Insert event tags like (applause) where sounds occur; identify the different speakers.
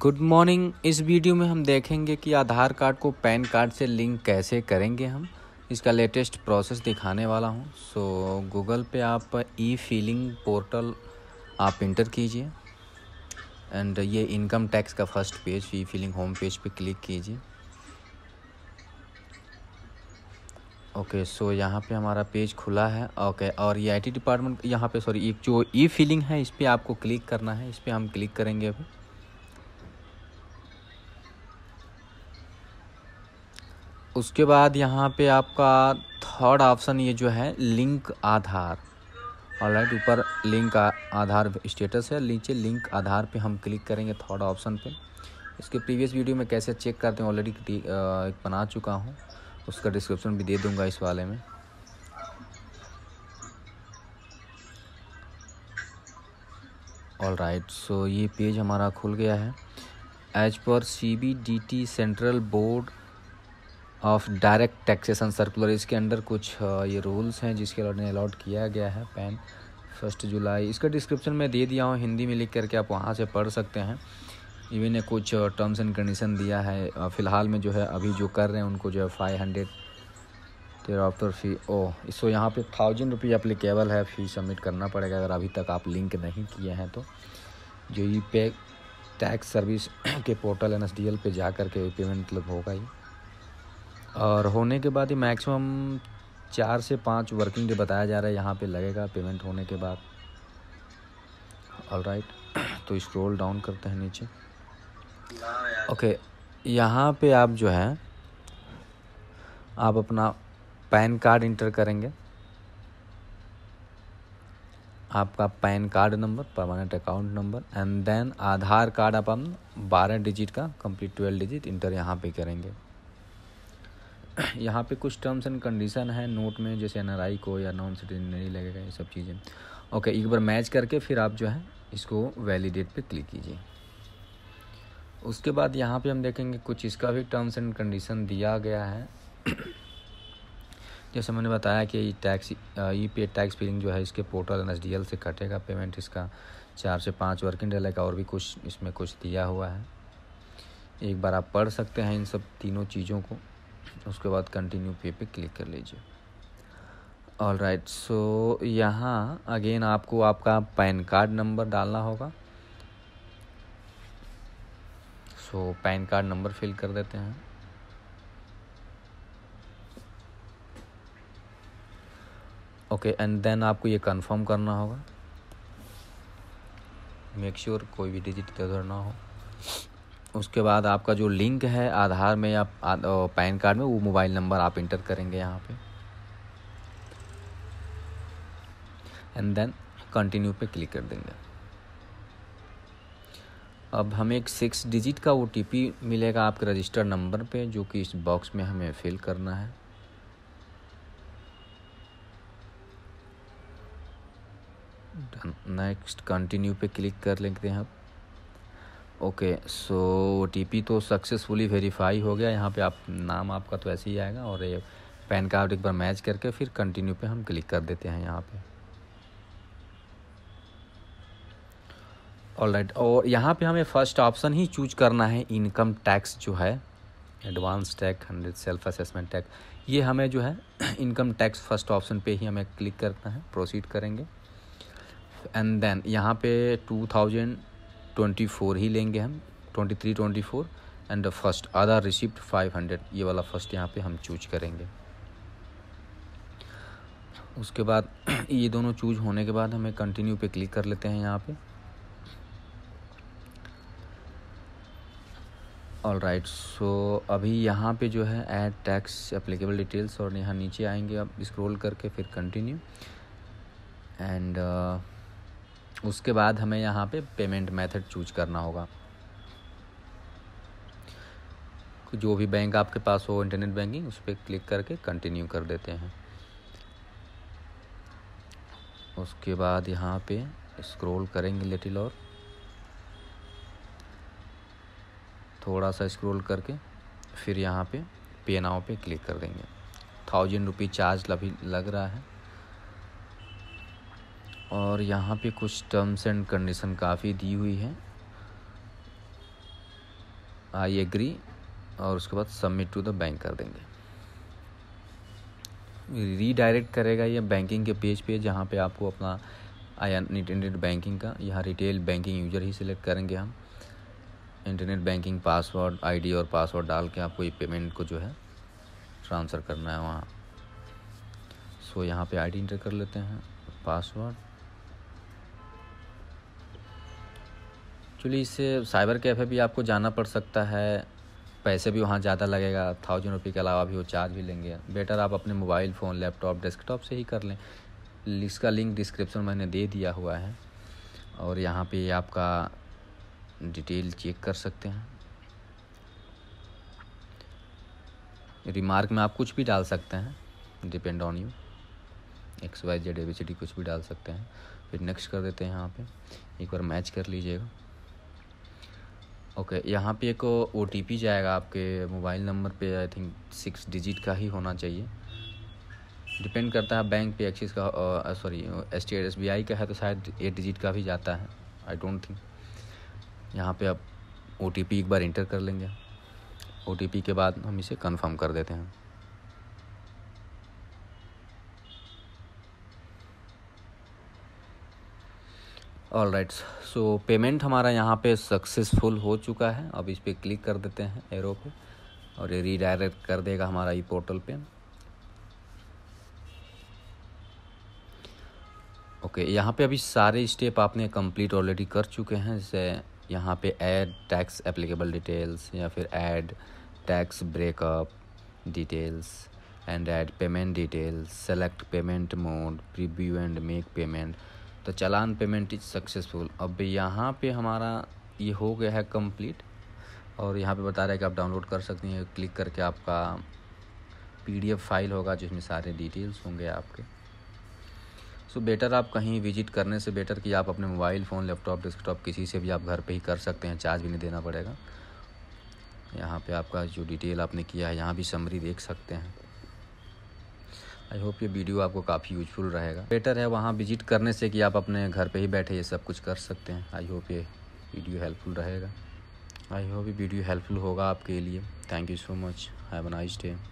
Speaker 1: Good morning इस video में हम देखेंगे कि आधार कार्ड को पैन कार्ड से लिंक कैसे करेंगे हम इसका लेटेस्ट प्रोसेस दिखाने वाला हूं सो so, गूगल पे आप ई फीलिंग पोर्टल आप इंटर कीजिए एंड ये इनकम टैक्स का first page e filing home page पे क्लिक कीजिए ओके सो यहाँ पे हमारा पेज खुला है ओके okay, और ये आईटी डिपार्टमेंट यहाँ पे सॉरी जो ई फीलिंग है इस पर आपको क्लिक करना है इस पर हम क्लिक करेंगे अभी उसके बाद यहाँ पे आपका थर्ड ऑप्शन ये जो है लिंक आधार ऑल राइट ऊपर लिंक आधार स्टेटस है नीचे लिंक आधार पे हम क्लिक करेंगे थर्ड ऑप्शन पे इसके प्रीवियस वीडियो में कैसे चेक करते हैं ऑलरेडी बना चुका हूँ उसका डिस्क्रिप्शन भी दे दूँगा इस वाले में ऑल राइट सो ये पेज हमारा खुल गया है एज पर C B D T central board of direct taxation circular इसके अंडर कुछ ये रूल्स हैं जिसके अलाउड अलाउड किया गया है पैन फर्स्ट जुलाई इसका डिस्क्रिप्शन में दे दिया हूँ हिंदी में लिख करके आप वहाँ से पढ़ सकते हैं इवन कुछ टर्म्स एंड कंडीशन दिया है फ़िलहाल में जो है अभी जो कर रहे हैं उनको जो है फाइव हंड्रेड आफ्टर फी ओ सो यहाँ पे थाउजेंड रुपीज़ अप्लीकेबल है फ़ी सबमिट करना पड़ेगा अगर अभी तक आप लिंक नहीं किए हैं तो जो ई पे टैक्स सर्विस के portal N S D L पर जा करके पेमेंट मतलब होगा ही और होने के बाद ही मैक्सिमम चार से पाँच वर्किंग डे बताया जा रहा है यहाँ पे लगेगा पेमेंट होने के बाद ऑल राइट right. (clears throat) तो स्क्रॉल डाउन करते हैं नीचे ओके okay, यहाँ पे आप जो है आप अपना पैन कार्ड इंटर करेंगे आपका PAN card number permanent account number and then Aadhaar card आप हम बारह डिजिट का कंप्लीट ट्वेल्व डिजिट इंटर यहाँ पे करेंगे (clears throat) यहाँ पे कुछ टर्म्स एंड कंडीशन है नोट में जैसे एन को या नॉन नहीं लगेगा ये सब चीज़ें ओके एक बार मैच करके फिर आप जो है इसको वैलिडेट पे क्लिक कीजिए उसके बाद यहाँ पे हम देखेंगे कुछ इसका भी टर्म्स एंड कंडीशन दिया गया है (clears throat) जैसे मैंने बताया कि tax e pay tax filling जो है इसके पोर्टल एन से कटेगा पेमेंट इसका चार से पाँच वर्किंग डे लगेगा और भी कुछ इसमें कुछ दिया हुआ है एक बार आप पढ़ सकते हैं इन सब तीनों चीज़ों को उसके बाद कंटिन्यू पे पे क्लिक कर लीजिए ऑल राइट सो यहाँ अगेन आपको आपका पैन कार्ड नंबर डालना होगा so so, PAN card number fill कर देते हैं ओके एंड देन आपको ये कंफर्म करना होगा मेक श्योर sure कोई भी डिजिट इधर ना हो उसके बाद आपका जो लिंक है आधार में या पैन कार्ड में वो मोबाइल नंबर आप इंटर करेंगे यहाँ पे एंड देन कंटिन्यू पे क्लिक कर देंगे अब हमें एक सिक्स डिजिट का ओ मिलेगा आपके रजिस्टर्ड नंबर पे जो कि इस बॉक्स में हमें फिल करना है नेक्स्ट कंटिन्यू पे क्लिक कर लेते हैं आप ओके सो ओ तो सक्सेसफुली वेरीफाई हो गया यहाँ पे आप नाम आपका तो ऐसे ही आएगा और ये पैन कार्ड एक बार मैच करके फिर कंटिन्यू पे हम क्लिक कर देते हैं यहाँ पे ऑल right. और यहाँ पे हमें फ़र्स्ट ऑप्शन ही चूज करना है इनकम टैक्स जो है advance tax hundred self assessment tax ये हमें जो है इनकम टैक्स फर्स्ट ऑप्शन पे ही हमें क्लिक करना है प्रोसीड करेंगे एंड देन यहाँ पे टू थाउजेंड ट्वेंटी फोर ही लेंगे हम twenty three twenty four and first आधा रिसिप्ट फाइव हंड्रेड ये वाला फर्स्ट यहाँ पे हम चूज करेंगे उसके बाद (clears throat) ये दोनों चूज होने के बाद हमें कंटिन्यू पे क्लिक कर लेते हैं यहाँ पे ऑल राइट सो अभी यहाँ पे जो है ऐड टैक्स अप्लीकेबल डिटेल्स और यहाँ नीचे आएंगे आप स्क्रॉल करके फिर कंटिन्यू एंड uh, उसके बाद हमें यहाँ पे पेमेंट मेथड चूज करना होगा जो भी बैंक आपके पास हो इंटरनेट बैंकिंग उस पर क्लिक करके कंटिन्यू कर देते हैं उसके बाद यहाँ पे स्क्रॉल करेंगे लिटिल और थोड़ा सा स्क्रॉल करके फिर यहाँ पे पे नाव पे क्लिक कर देंगे थाउजेंड रुपी चार्ज लग रहा है और यहाँ पे कुछ टर्म्स एंड कंडीशन काफ़ी दी हुई है आई एग्री और उसके बाद सबमिट टू द बैंक कर देंगे रीडायरेक्ट करेगा ये बैंकिंग के पेज पे जहाँ पे आपको अपना आई इंटरनेट बैंकिंग का यहाँ रिटेल बैंकिंग यूजर ही सिलेक्ट करेंगे हम इंटरनेट बैंकिंग पासवर्ड आईडी और पासवर्ड डाल के आपको ये पेमेंट को जो है ट्रांसफ़र करना है वहाँ सो यहाँ पे आईडी इंटर कर लेते हैं पासवर्ड एक्चुअली इससे साइबर कैफ़े भी आपको जाना पड़ सकता है पैसे भी वहाँ ज़्यादा लगेगा थाउजेंड रुपये के अलावा भी वो चार्ज भी लेंगे बेटर आप अपने मोबाइल फ़ोन लैपटॉप डेस्कटॉप से ही कर लें इसका लिंक डिस्क्रिप्शन मैंने दे दिया हुआ है और यहाँ पे आपका डिटेल चेक कर सकते हैं रिमार्क में आप कुछ भी डाल सकते हैं depend on you X Y Z A C D कुछ भी डाल सकते हैं फिर नेक्स्ट कर देते हैं यहाँ पे एक बार मैच कर लीजिएगा ओके okay, यहाँ पे एक ओ जाएगा आपके मोबाइल नंबर पे आई थिंक सिक्स डिजिट का ही होना चाहिए डिपेंड करता है बैंक पे एक्सिस का sorry S T S B I का है तो शायद एट डिजिट का भी जाता है आई डोंट थिंक यहाँ पे आप ओ एक बार इंटर कर लेंगे ओ के बाद हम इसे कंफर्म कर देते हैं ऑल राइट सो पेमेंट हमारा यहाँ पे सक्सेसफुल हो चुका है अब इस पर क्लिक कर देते हैं एरो पे और ये रीडायरेक्ट कर देगा हमारा ई पोर्टल पे ओके यहाँ पे अभी सारे स्टेप आपने कंप्लीट ऑलरेडी कर चुके हैं जैसे यहाँ पे ऐड टैक्स एप्लीकेबल डिटेल्स या फिर add tax breakup details and add payment details select payment mode preview and make payment तो चालान पेमेंट इज सक्सेसफुल अब यहाँ पे हमारा ये हो गया है कंप्लीट और यहाँ पे बता रहा है कि आप डाउनलोड कर सकती हैं क्लिक करके आपका पीडीएफ फाइल होगा जिसमें सारे डिटेल्स होंगे आपके सो so, बेटर आप कहीं विजिट करने से बेटर कि आप अपने मोबाइल फ़ोन लैपटॉप डेस्कटॉप किसी से भी आप घर पे ही कर सकते हैं चार्ज भी नहीं देना पड़ेगा यहाँ पे आपका जो डिटेल आपने किया है यहाँ भी समरी देख सकते हैं आई होप ये वीडियो आपको काफ़ी यूजफुल रहेगा बेटर है वहाँ विजिट करने से कि आप अपने घर पे ही बैठे ये सब कुछ कर सकते हैं आई होप ये वीडियो हेल्पफुल रहेगा आई होप ये वीडियो हेल्पफुल होगा आपके लिए thank you so much have a nice day